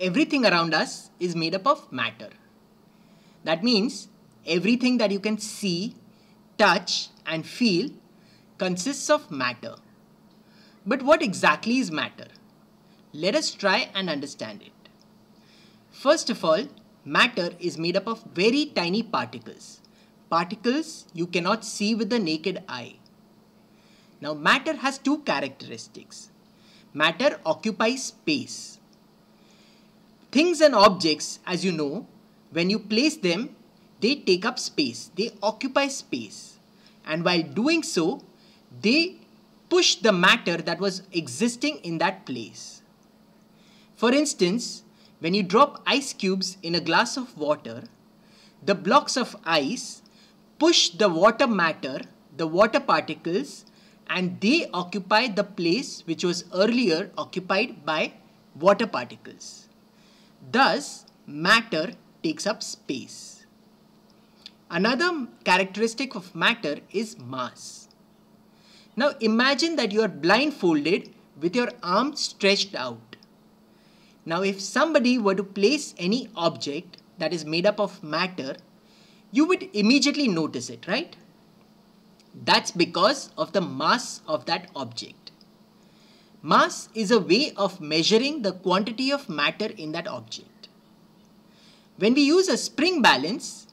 everything around us is made up of matter. That means everything that you can see, touch, and feel consists of matter. But what exactly is matter? Let us try and understand it. First of all, matter is made up of very tiny particles. Particles you cannot see with the naked eye. Now, matter has two characteristics. Matter occupies space Things and objects, as you know, when you place them, they take up space, they occupy space. And while doing so, they push the matter that was existing in that place. For instance, when you drop ice cubes in a glass of water, the blocks of ice push the water matter, the water particles, and they occupy the place which was earlier occupied by water particles. Thus, matter takes up space. Another characteristic of matter is mass. Now imagine that you are blindfolded with your arms stretched out. Now if somebody were to place any object that is made up of matter, you would immediately notice it, right? That's because of the mass of that object. Mass is a way of measuring the quantity of matter in that object. When we use a spring balance,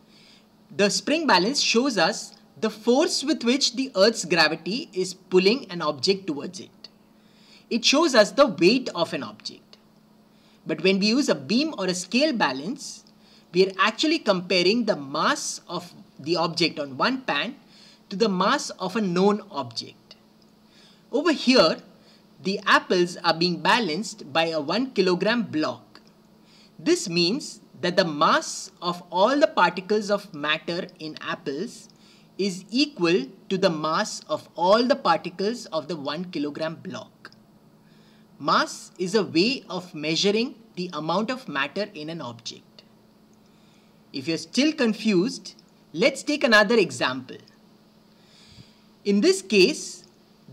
the spring balance shows us the force with which the Earth's gravity is pulling an object towards it. It shows us the weight of an object. But when we use a beam or a scale balance, we are actually comparing the mass of the object on one pan to the mass of a known object. Over here, the apples are being balanced by a 1 kilogram block. This means that the mass of all the particles of matter in apples is equal to the mass of all the particles of the 1 kilogram block. Mass is a way of measuring the amount of matter in an object. If you're still confused, let's take another example. In this case,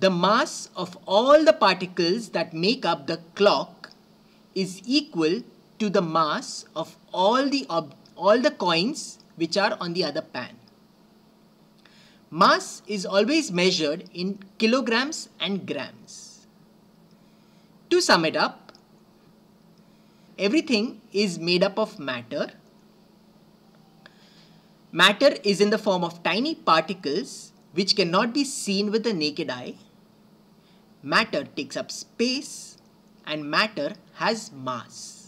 the mass of all the particles that make up the clock is equal to the mass of all the, all the coins which are on the other pan. Mass is always measured in kilograms and grams. To sum it up, everything is made up of matter. Matter is in the form of tiny particles which cannot be seen with the naked eye matter takes up space and matter has mass.